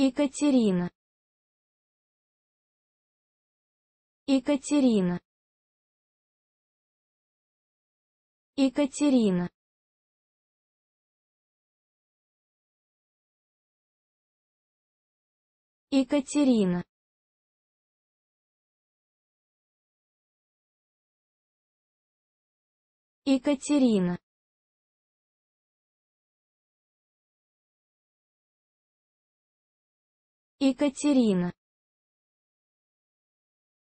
Екатерина. Екатерина. Екатерина. Екатерина. Екатерина. Екатерина